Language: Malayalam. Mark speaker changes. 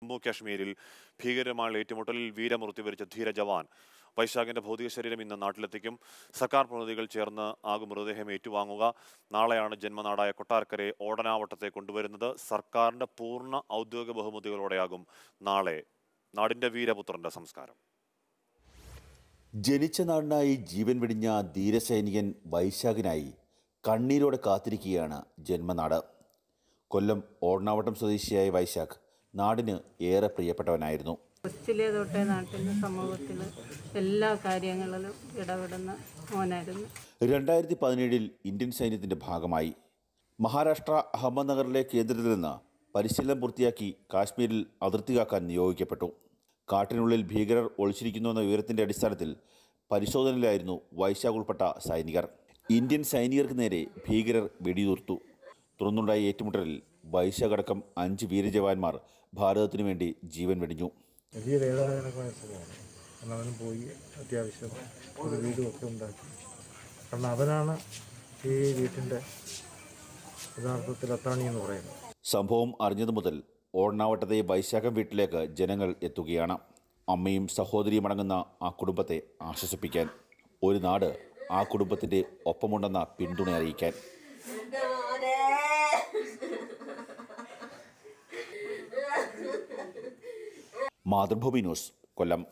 Speaker 1: ജമ്മു കാശ്മീരിൽ ഭീകരമായ ഏറ്റുമുട്ടലിൽ വീരമൃത്യു വരിച്ച ധീര ജവാൻ വൈശാഖിന്റെ ഭൗതിക ശരീരം ഇന്ന് നാട്ടിലെത്തിക്കും സർക്കാർ പ്രതിനിധികൾ ചേർന്ന് ആകും മൃതദേഹം ഏറ്റുവാങ്ങുക നാളെയാണ് ജന്മനാടായ കൊട്ടാരക്കരെ ഓടനാവട്ടത്തെ കൊണ്ടുവരുന്നത് സർക്കാരിന്റെ പൂർണ്ണ ഔദ്യോഗിക ബഹുമതികളോടെയാകും നാളെ നാടിന്റെ വീരപുത്രന്റെ സംസ്കാരം
Speaker 2: ജനിച്ച നാടിനായി ജീവൻ വെടിഞ്ഞ ധീരസൈനികൻ വൈശാഖിനായി കണ്ണീരോടെ കാത്തിരിക്കുകയാണ് ജന്മനാട് കൊല്ലം ഓടനാവട്ടം സ്വദേശിയായ വൈശാഖ് നാടിന് ഏറെ പ്രിയപ്പെട്ടവനായിരുന്നു
Speaker 3: കൊച്ചിലെ തൊട്ടേ നാട്ടിലെ സമൂഹത്തിൽ എല്ലാ കാര്യങ്ങളിലും ഇടപെടുന്ന മോനായിരുന്നു
Speaker 2: രണ്ടായിരത്തി പതിനേഴിൽ ഇന്ത്യൻ സൈന്യത്തിൻ്റെ ഭാഗമായി മഹാരാഷ്ട്ര അഹമ്മദ്നഗറിലെ കേന്ദ്രത്തിൽ നിന്ന് പരിശീലനം പൂർത്തിയാക്കി കാശ്മീരിൽ അതിർത്തി കാക്കാൻ നിയോഗിക്കപ്പെട്ടു കാട്ടിനുള്ളിൽ ഭീകരർ ഒളിച്ചിരിക്കുന്നുവെന്ന വിവരത്തിൻ്റെ അടിസ്ഥാനത്തിൽ പരിശോധനയിലായിരുന്നു വൈശാഖ് ഉൾപ്പെട്ട സൈനികർ ഇന്ത്യൻ സൈനികർക്ക് നേരെ ഭീകരർ വെടിയുതിർത്തു തുടർന്നുണ്ടായ ഏറ്റുമുട്ടലിൽ വൈശകടക്കം അഞ്ച് വീരജവാന്മാർ ഭാരതത്തിനു വേണ്ടി ജീവൻ വെടിഞ്ഞു
Speaker 1: അവനും പോയി അത്യാവശ്യം ഒരു വീടുമൊക്കെ ഉണ്ടാക്കി
Speaker 3: കാരണം അവനാണ് ഈ വീട്ടിൻ്റെ
Speaker 1: യഥാർത്ഥത്തിൽ അത്താണി എന്ന് പറയുന്നത്
Speaker 2: സംഭവം അറിഞ്ഞതു മുതൽ ഓണാവട്ടത്തെ വൈശാഖം വീട്ടിലേക്ക് ജനങ്ങൾ എത്തുകയാണ് അമ്മയും സഹോദരിയും അടങ്ങുന്ന ആ കുടുംബത്തെ ആശ്വസിപ്പിക്കാൻ ഒരു നാട് ആ കുടുംബത്തിൻ്റെ ഒപ്പമുണ്ടെന്ന പിന്തുണ അറിയിക്കാൻ മാതൃഭൂമി ന്യൂസ് കൊല്ലം